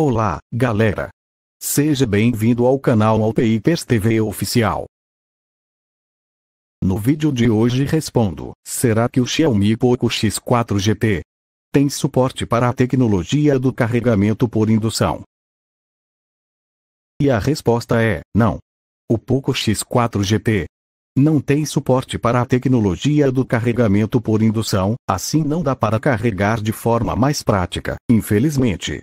Olá, galera! Seja bem-vindo ao canal Alpeipers TV Oficial. No vídeo de hoje respondo, será que o Xiaomi Poco X4 GT tem suporte para a tecnologia do carregamento por indução? E a resposta é, não. O Poco X4 GT não tem suporte para a tecnologia do carregamento por indução, assim não dá para carregar de forma mais prática, infelizmente.